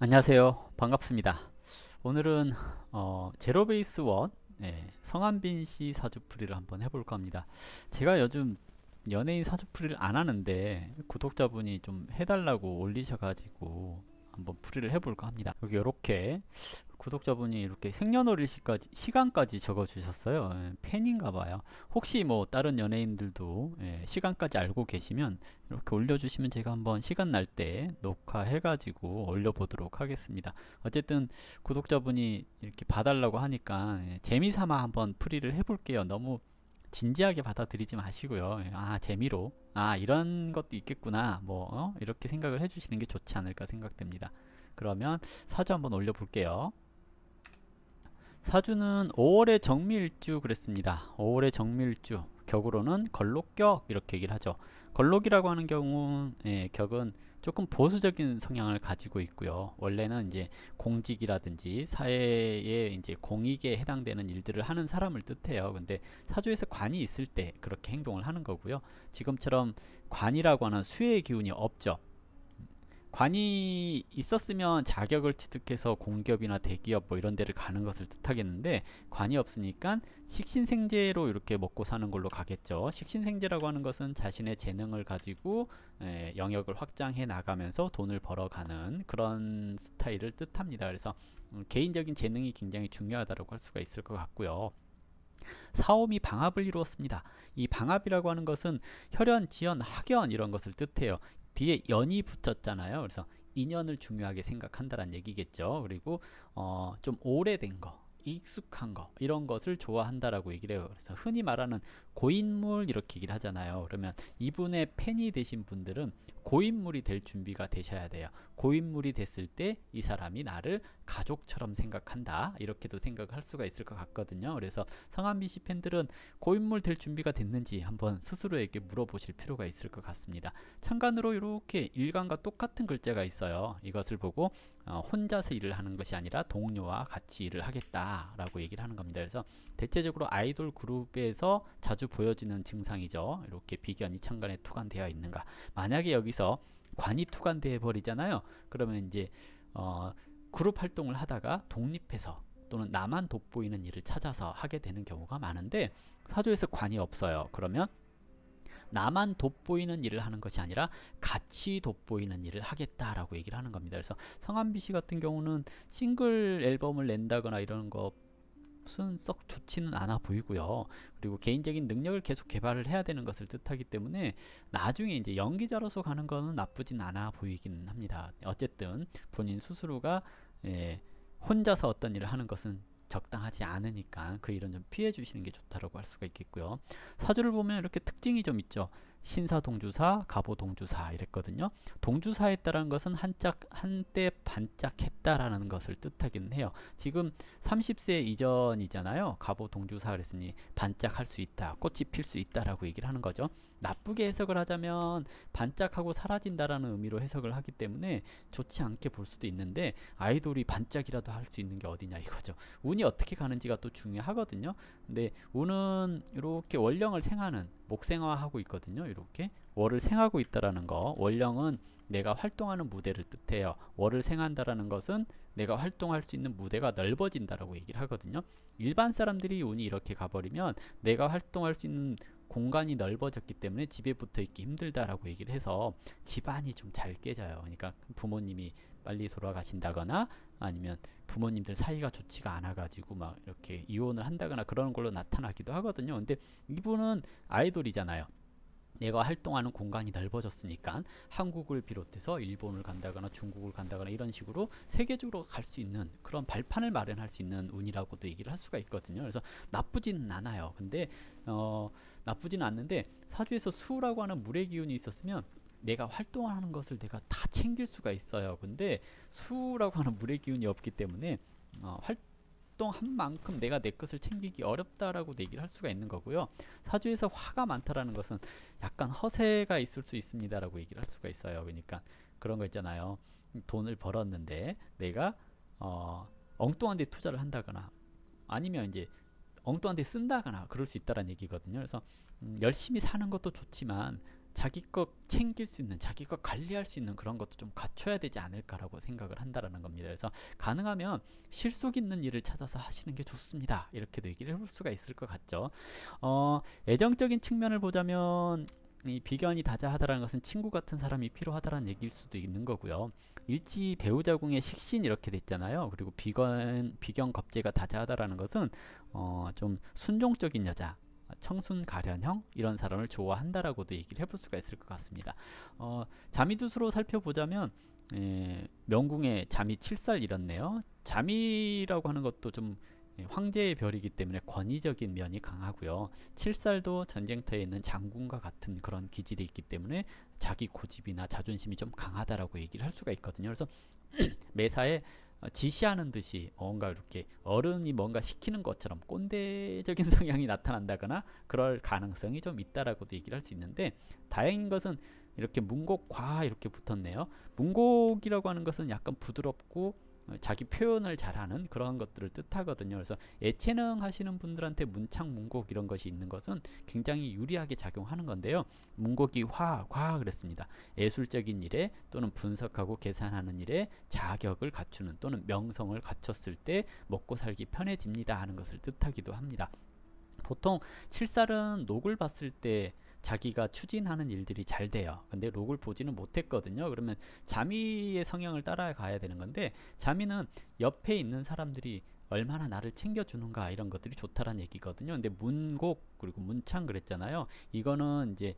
안녕하세요 반갑습니다 오늘은 어, 제로베이스 원 예, 네, 성한빈씨 사주풀이를 한번 해볼까 합니다 제가 요즘 연예인 사주풀이를 안하는데 구독자분이 좀 해달라고 올리셔가지고 한번 풀이를 해볼까 합니다. 여기 이렇게 구독자분이 이렇게 생년월일 시까지, 시간까지 적어주셨어요. 예, 팬인가봐요. 혹시 뭐 다른 연예인들도 예, 시간까지 알고 계시면 이렇게 올려주시면 제가 한번 시간 날 때 녹화해가지고 올려보도록 하겠습니다. 어쨌든 구독자분이 이렇게 봐달라고 하니까 예, 재미삼아 한번 풀이를 해볼게요. 너무 진지하게 받아들이지 마시고요. 아 재미로 아 이런 것도 있겠구나 뭐 어? 이렇게 생각을 해주시는 게 좋지 않을까 생각됩니다. 그러면 사주 한번 올려볼게요. 사주는 5월의 정밀주 그랬습니다. 5월의 정밀주 격으로는 걸록격 이렇게 얘기를 하죠. 걸록이라고 하는 경우 예, 격은 조금 보수적인 성향을 가지고 있고요. 원래는 이제 공직이라든지 사회에 이제 공익에 해당되는 일들을 하는 사람을 뜻해요. 근데 사주에서 관이 있을 때 그렇게 행동을 하는 거고요. 지금처럼 관이라고 하는 수의 기운이 없죠. 관이 있었으면 자격을 취득해서 공기업이나 대기업 뭐 이런 데를 가는 것을 뜻하겠는데 관이 없으니까 식신생재로 이렇게 먹고 사는 걸로 가겠죠. 식신생재라고 하는 것은 자신의 재능을 가지고 에, 예, 영역을 확장해 나가면서 돈을 벌어가는 그런 스타일을 뜻합니다. 그래서 음, 개인적인 재능이 굉장히 중요하다고 할 수가 있을 것 같고요. 사오미 방합을 이루었습니다. 이 방합이라고 하는 것은 혈연, 지연, 학연 이런 것을 뜻해요. 뒤에 연이 붙었잖아요. 그래서 인연을 중요하게 생각한다는 얘기겠죠. 그리고 어, 좀 오래된 거, 익숙한 거 이런 것을 좋아한다라고 얘기를 해요. 그래서 흔히 말하는 고인물 이렇게 얘기를 하잖아요. 그러면 이분의 팬이 되신 분들은 고인물이 될 준비가 되셔야 돼요. 고인물이 됐을 때 이 사람이 나를 가족처럼 생각한다 이렇게도 생각을 할 수가 있을 것 같거든요 그래서 성한빈 씨 팬들은 고인물 될 준비가 됐는지 한번 스스로에게 물어보실 필요가 있을 것 같습니다 창간으로 이렇게 일간과 똑같은 글자가 있어요 이것을 보고 어, 혼자서 일을 하는 것이 아니라 동료와 같이 일을 하겠다 라고 얘기를 하는 겁니다 그래서 대체적으로 아이돌 그룹에서 자주 보여지는 증상이죠 이렇게 비견이 창간에 투간되어 있는가 만약에 여기서 관이 투관돼 버리잖아요. 그러면 이제 어, 그룹 활동을 하다가 독립해서 또는 나만 돋보이는 일을 찾아서 하게 되는 경우가 많은데 사조에서 관이 없어요. 그러면 나만 돋보이는 일을 하는 것이 아니라 같이 돋보이는 일을 하겠다라고 얘기를 하는 겁니다. 그래서 성한비 씨 같은 경우는 싱글 앨범을 낸다거나 이런 거 값은 썩 좋지는 않아 보이고요. 그리고 개인적인 능력을 계속 개발을 해야 되는 것을 뜻하기 때문에 나중에 이제 연기자로서 가는 거는 나쁘진 않아 보이긴 합니다. 어쨌든 본인 스스로가 예, 혼자서 어떤 일을 하는 것은 적당하지 않으니까 그 일은 좀 피해 주시는 게 좋다라고 할 수가 있겠고요. 사주를 보면 이렇게 특징이 좀 있죠. 신사 동주사, 갑오 동주사 이랬거든요. 동주사에 따른 것은 한짝 한때 반짝했다라는 것을 뜻하기는 해요. 지금 30세 이전이잖아요. 갑오 동주사 그랬으니 반짝할 수 있다, 꽃이 필 수 있다라고 얘기를 하는 거죠. 나쁘게 해석을 하자면 반짝하고 사라진다라는 의미로 해석을 하기 때문에 좋지 않게 볼 수도 있는데 아이돌이 반짝이라도 할 수 있는 게 어디냐 이거죠. 운이 어떻게 가는지가 또 중요하거든요. 근데 운은 이렇게 원령을 생하는 목생화하고 있거든요. 이렇게 월을 생하고 있다라는 거 월령은 내가 활동하는 무대를 뜻해요. 월을 생한다라는 것은 내가 활동할 수 있는 무대가 넓어진다라고 얘기를 하거든요. 일반 사람들이 운이 이렇게 가버리면 내가 활동할 수 있는 공간이 넓어졌기 때문에 집에 붙어 있기 힘들다라고 얘기를 해서 집안이 좀 잘 깨져요. 그러니까 부모님이 빨리 돌아가신다거나 아니면 부모님들 사이가 좋지가 않아 가지고 막 이렇게 이혼을 한다거나 그런 걸로 나타나기도 하거든요. 근데 이분은 아이돌이잖아요. 내가 활동하는 공간이 넓어졌으니까 한국을 비롯해서 일본을 간다거나 중국을 간다거나 이런 식으로 세계적으로 갈 수 있는 그런 발판을 마련할 수 있는 운이라고도 얘기를 할 수가 있거든요. 그래서 나쁘진 않아요. 근데 어, 나쁘진 않는데 사주에서 수라고 하는 물의 기운이 있었으면 내가 활동하는 것을 내가 다 챙길 수가 있어요. 근데 수라고 하는 물의 기운이 없기 때문에 어, 활 합동한 만큼 내가 내 것을 챙기기 어렵다라고 얘기를 할 수가 있는 거고요. 사주에서 화가 많다라는 것은 약간 허세가 있을 수 있습니다라고 얘기를 할 수가 있어요. 그러니까 그런 거 있잖아요. 돈을 벌었는데 내가 어, 엉뚱한 데 투자를 한다거나 아니면 이제 엉뚱한 데 쓴다거나 그럴 수 있다는 얘기거든요. 그래서 음 열심히 사는 것도 좋지만 자기 것 챙길 수 있는 자기 것 관리할 수 있는 그런 것도 좀 갖춰야 되지 않을까라고 생각을 한다라는 겁니다 그래서 가능하면 실속 있는 일을 찾아서 하시는 게 좋습니다 이렇게도 얘기를 해볼 수가 있을 것 같죠 어 애정적인 측면을 보자면 이 비견이 다자하다라는 것은 친구 같은 사람이 필요하다라는 얘기일 수도 있는 거고요. 일지 배우자궁의 식신 이렇게 됐잖아요. 그리고 비견 비견 겁제가 다자하다라는 것은 어, 좀 순종적인 여자 청순 가련형 이런 사람을 좋아한다라고도 얘기를 해볼 수가 있을 것 같습니다. 어, 자미두수로 살펴보자면 에, 예, 명궁의 자미 7살 이렇네요. 자미라고 하는 것도 좀 황제의 별이기 때문에 권위적인 면이 강하고요. 7살도 전쟁터에 있는 장군과 같은 그런 기질이 있기 때문에 자기 고집이나 자존심이 좀 강하다라고 얘기를 할 수가 있거든요. 그래서 매사에 어, 지시하는 듯이 뭔가 이렇게 어른이 뭔가 시키는 것처럼 꼰대적인 성향이 나타난다거나 그럴 가능성이 좀 있다라고도 얘기를 할 수 있는데 다행인 것은 이렇게 문곡과 이렇게 붙었네요 문곡이라고 하는 것은 약간 부드럽고 자기 표현을 잘하는 그런 것들을 뜻하거든요. 그래서 예체능 하시는 분들한테 문창, 문곡 이런 것이 있는 것은 굉장히 유리하게 작용하는 건데요. 문곡이 화, 과 그랬습니다. 예술적인 일에 또는 분석하고 계산하는 일에 자격을 갖추는 또는 명성을 갖췄을 때 먹고 살기 편해집니다 하는 것을 뜻하기도 합니다. 보통 칠살은 녹을 봤을 때 자기가 추진하는 일들이 잘 돼요. 근데 록을 보지는 못했거든요. 그러면 자미의 성향을 따라가야 되는 건데 자미는 옆에 있는 사람들이 얼마나 나를 챙겨주는가 이런 것들이 좋다란 얘기거든요. 근데 문곡 그리고 문창 그랬잖아요. 이거는 이제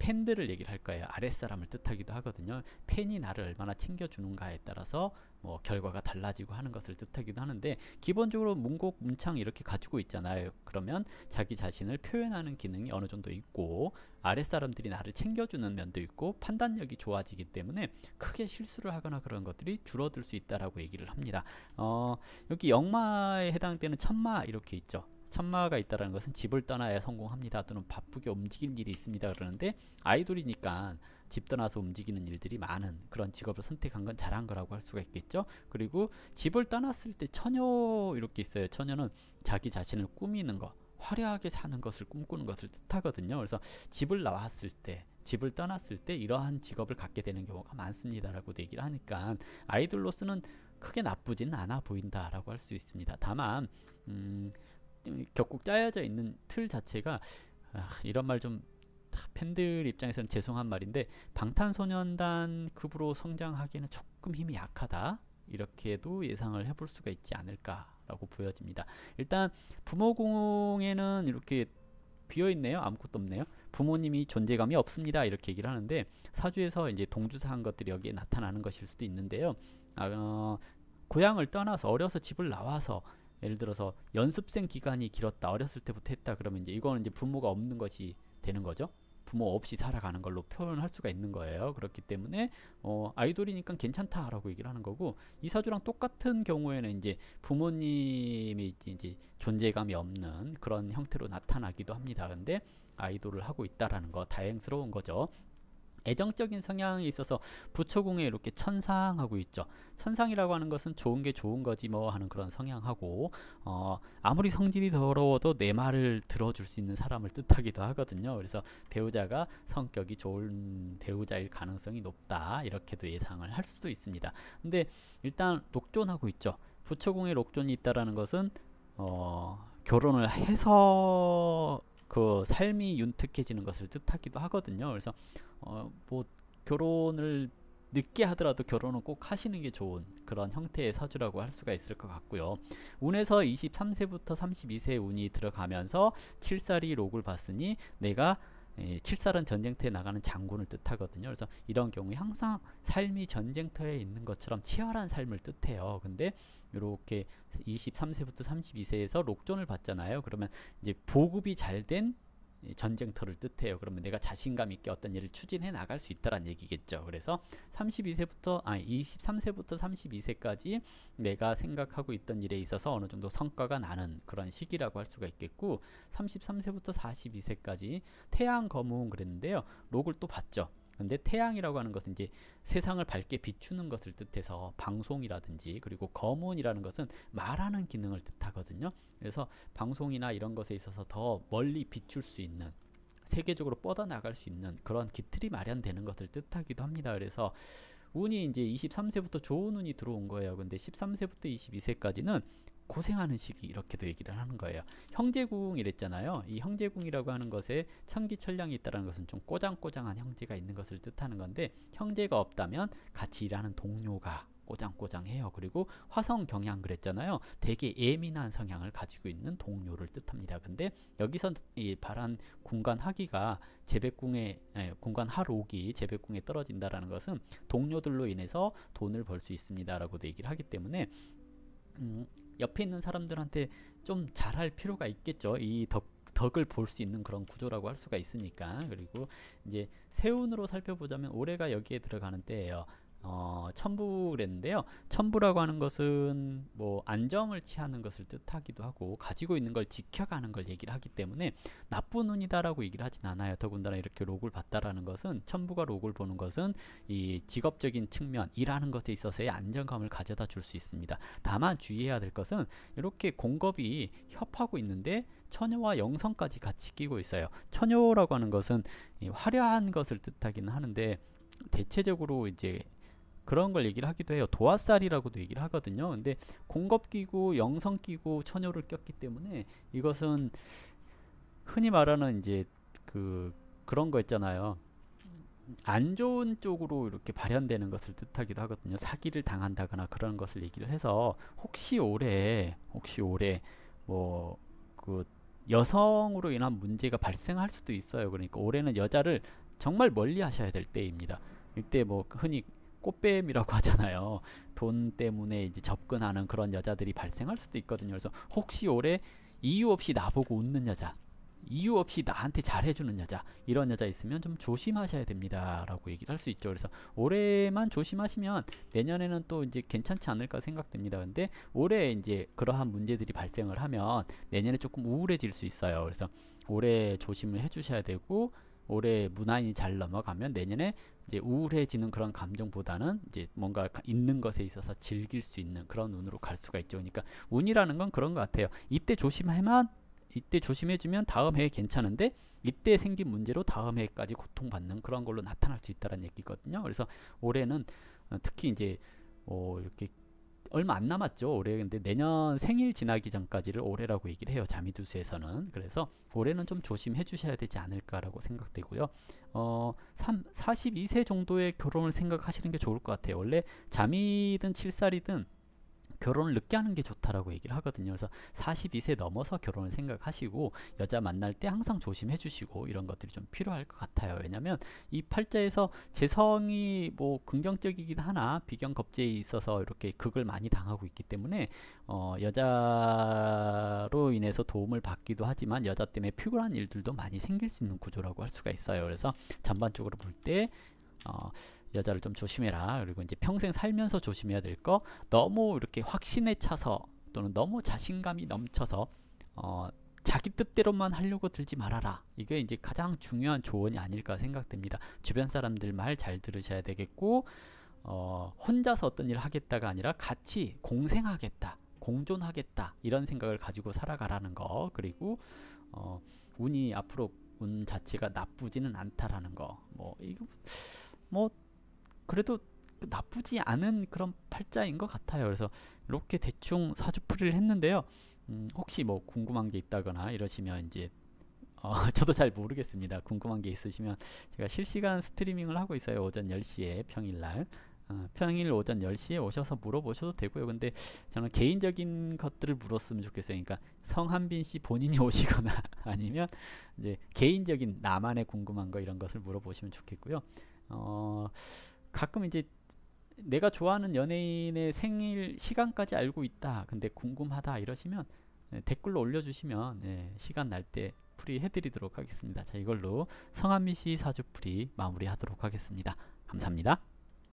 팬들을 얘기를 할 거예요. 아랫사람을 뜻하기도 하거든요. 팬이 나를 얼마나 챙겨주는가에 따라서 뭐 결과가 달라지고 하는 것을 뜻하기도 하는데 기본적으로 문곡 문창 이렇게 가지고 있잖아요 그러면 자기 자신을 표현하는 기능이 어느 정도 있고 아랫사람들이 나를 챙겨주는 면도 있고 판단력이 좋아지기 때문에 크게 실수를 하거나 그런 것들이 줄어들 수 있다라고 얘기를 합니다 어, 여기 영마에 해당되는 천마 이렇게 있죠 천마가 있다는 라 것은 집을 떠나야 성공합니다. 또는 바쁘게 움직일 일이 있습니다. 그러는데 아이돌이니까 집 떠나서 움직이는 일들이 많은 그런 직업을 선택한 건 잘한 거라고 할 수가 있겠죠. 그리고 집을 떠났을 때 처녀 이렇게 있어요. 처녀는 자기 자신을 꾸미는 것, 화려하게 사는 것을 꿈꾸는 것을 뜻하거든요. 그래서 집을 나왔을 때 집을 떠났을 때 이러한 직업을 갖게 되는 경우가 많습니다라고 얘기를 하니까 아이돌로서는 크게 나쁘진 않아 보인다라고 할 수 있습니다. 다만 음, 격국 짜여져 있는 틀 자체가 아, 이런 말 좀 팬들 입장에서는 죄송한 말인데 방탄소년단 급으로 성장하기에는 조금 힘이 약하다 이렇게도 예상을 해볼 수가 있지 않을까라고 보여집니다. 일단 부모공에는 이렇게 비어있네요. 아무것도 없네요. 부모님이 존재감이 없습니다. 이렇게 얘기를 하는데 사주에서 이제 동주사한 것들이 여기에 나타나는 것일 수도 있는데요. 아, 어, 고향을 떠나서 어려서 집을 나와서 예를 들어서 연습생 기간이 길었다 어렸을 때부터 했다 그러면 이제 이거는 이제 부모가 없는 것이 되는 거죠 부모 없이 살아가는 걸로 표현할 수가 있는 거예요 그렇기 때문에 어, 아이돌이니까 괜찮다 라고 얘기를 하는 거고 이사주랑 똑같은 경우에는 이제 부모님이 이제 존재감이 없는 그런 형태로 나타나기도 합니다 근데 아이돌을 하고 있다라는 거 다행스러운 거죠 애정적인 성향이 있어서 부처공에 이렇게 천상하고 있죠. 천상이라고 하는 것은 좋은 게 좋은 거지 뭐 하는 그런 성향하고 어 아무리 성질이 더러워도 내 말을 들어줄 수 있는 사람을 뜻하기도 하거든요. 그래서 배우자가 성격이 좋은 배우자일 가능성이 높다 이렇게도 예상을 할 수도 있습니다. 근데 일단 녹존하고 있죠. 부처공에 녹존이 있다라는 것은 어 결혼을 해서 그 삶이 윤택해지는 것을 뜻하기도 하거든요. 그래서 어뭐 결혼을 늦게 하더라도 결혼은 꼭 하시는 게 좋은 그런 형태의 사주라고 할 수가 있을 것 같고요. 운에서 23세부터 32세 운이 들어가면서 7살이 록을 봤으니 내가 예, 칠살은 전쟁터에 나가는 장군을 뜻하거든요. 그래서 이런 경우에 항상 삶이 전쟁터에 있는 것처럼 치열한 삶을 뜻해요. 근데 이렇게 23세부터 32세에서 록존을 받잖아요. 그러면 이제 보급이 잘된 전쟁터를 뜻해요. 그러면 내가 자신감 있게 어떤 일을 추진해 나갈 수있다라는 얘기겠죠. 그래서 32세부터 아 23세부터 32세까지 내가 생각하고 있던 일에 있어서 어느 정도 성과가 나는 그런 시기라고 할 수가 있겠고 33세부터 42세까지 태양 거문 그랬는데요. 록을 또 봤죠. 근데 태양이라고 하는 것은 이제 세상을 밝게 비추는 것을 뜻해서 방송이라든지 그리고 검은이라는 것은 말하는 기능을 뜻하거든요. 그래서 방송이나 이런 것에 있어서 더 멀리 비출 수 있는 세계적으로 뻗어나갈 수 있는 그런 기틀이 마련되는 것을 뜻하기도 합니다. 그래서 운이 이제 23세부터 좋은 운이 들어온 거예요. 근데 13세부터 22세까지는 고생하는 시기 이렇게도 얘기를 하는 거예요. 형제궁 이랬잖아요. 이 형제궁이라고 하는 것에 천기천량이 있다는 것은 좀 꼬장꼬장한 형제가 있는 것을 뜻하는 건데 형제가 없다면 같이 일하는 동료가 꼬장꼬장해요. 그리고 화성 경향 그랬잖아요. 되게 예민한 성향을 가지고 있는 동료를 뜻합니다. 근데 여기서 이 발한 공간 하기가 재백궁에 공간 하록이 재백궁에 떨어진다라는 것은 동료들로 인해서 돈을 벌 수 있습니다라고도 얘기를 하기 때문에 음, 옆에 있는 사람들한테 좀 잘할 필요가 있겠죠. 이 덕, 덕을 볼 수 있는 그런 구조라고 할 수가 있으니까 그리고 이제 세운으로 살펴보자면 올해가 여기에 들어가는 때예요 어, 천부랬는데요. 천부라고 하는 것은 뭐 안정을 취하는 것을 뜻하기도 하고 가지고 있는 걸 지켜가는 걸 얘기를 하기 때문에 나쁜 운이다라고 얘기를 하진 않아요. 더군다나 이렇게 록을 봤다라는 것은 천부가 록을 보는 것은 이 직업적인 측면 일하는 것에 있어서의 안정감을 가져다 줄 수 있습니다. 다만 주의해야 될 것은 이렇게 공급이 협하고 있는데 처녀와 영성까지 같이 끼고 있어요. 처녀라고 하는 것은 화려한 것을 뜻하기는 하는데 대체적으로 이제 그런 걸 얘기를 하기도 해요. 도화살이라고도 얘기를 하거든요. 근데 공겁기구, 영성기구, 천효를 꼈기 때문에 이것은 흔히 말하는 이제 그 그런 거 있잖아요. 안 좋은 쪽으로 이렇게 발현되는 것을 뜻하기도 하거든요. 사기를 당한다거나 그런 것을 얘기를 해서 혹시 올해 혹시 올해 뭐 그 여성으로 인한 문제가 발생할 수도 있어요. 그러니까 올해는 여자를 정말 멀리 하셔야 될 때입니다. 이때 뭐 흔히 꽃뱀이라고 하잖아요. 돈 때문에 이제 접근하는 그런 여자들이 발생할 수도 있거든요. 그래서 혹시 올해 이유 없이 나보고 웃는 여자, 이유 없이 나한테 잘해주는 여자, 이런 여자 있으면 좀 조심하셔야 됩니다. 라고 얘기를 할 수 있죠. 그래서 올해만 조심하시면 내년에는 또 이제 괜찮지 않을까 생각됩니다. 근데 올해 이제 그러한 문제들이 발생을 하면 내년에 조금 우울해질 수 있어요. 그래서 올해 조심을 해주셔야 되고 올해 무난히 잘 넘어가면 내년에 이제 우울해지는 그런 감정보다는 이제 뭔가 있는 것에 있어서 즐길 수 있는 그런 눈으로갈 수가 있죠. 그러니까 운이라는 건 그런 것 같아요. 이때 조심해만 이때 조심해주면 다음 해에 괜찮은데 이때 생긴 문제로 다음 해까지 고통받는 그런 걸로 나타날 수 있다는 얘기거든요. 그래서 올해는 어, 특히 이제 어 이렇게 얼마 안 남았죠 올해 근데 내년 생일 지나기 전까지를 올해라고 얘기를 해요 자미두수에서는 그래서 올해는 좀 조심해 주셔야 되지 않을까라고 생각되고요 어, 3, 42세 정도의 결혼을 생각하시는 게 좋을 것 같아요. 원래 잠이든 칠살이든 결혼을 늦게 하는 게 좋다라고 얘기를 하거든요. 그래서 42세 넘어서 결혼을 생각하시고 여자 만날 때 항상 조심해 주시고 이런 것들이 좀 필요할 것 같아요. 왜냐면 이 팔자에서 재성이 뭐긍정적이기도 하나 비경 겁제에 있어서 이렇게 극을 많이 당하고 있기 때문에 어 여자로 인해서 도움을 받기도 하지만 여자 때문에 피곤한 일들도 많이 생길 수 있는 구조라고 할 수가 있어요. 그래서 전반적으로 볼때 어, 여자를 좀 조심해라. 그리고 이제 평생 살면서 조심해야 될 거 너무 이렇게 확신에 차서 또는 너무 자신감이 넘쳐서 어, 자기 뜻대로만 하려고 들지 말아라. 이게 이제 가장 중요한 조언이 아닐까 생각됩니다. 주변 사람들 말 잘 들으셔야 되겠고 어, 혼자서 어떤 일을 하겠다가 아니라 같이 공생하겠다. 공존하겠다 이런 생각을 가지고 살아가라는 거 그리고 어, 운이 앞으로 운 자체가 나쁘지는 않다라는 거 뭐 이거 뭐 그래도 그 나쁘지 않은 그런 팔자인 것 같아요. 그래서 이렇게 대충 사주풀이를 했는데요. 음, 혹시 뭐 궁금한 게 있다거나 이러시면 이제 어, 저도 잘 모르겠습니다. 궁금한 게 있으시면 제가 실시간 스트리밍을 하고 있어요. 오전 10시에 평일날. 어, 평일 오전 10시에 오셔서 물어보셔도 되고요. 근데 저는 개인적인 것들을 물었으면 좋겠어요. 그러니까 성한빈 씨 본인이 오시거나 아니면 이제 개인적인 나만의 궁금한 거 이런 것을 물어보시면 좋겠고요. 어, 가끔 이제 내가 좋아하는 연예인의 생일 시간까지 알고 있다. 근데 궁금하다 이러시면 네, 댓글로 올려주시면 예, 시간 날 때 풀이 해드리도록 하겠습니다. 자 이걸로 성한미 씨 사주풀이 마무리하도록 하겠습니다. 감사합니다.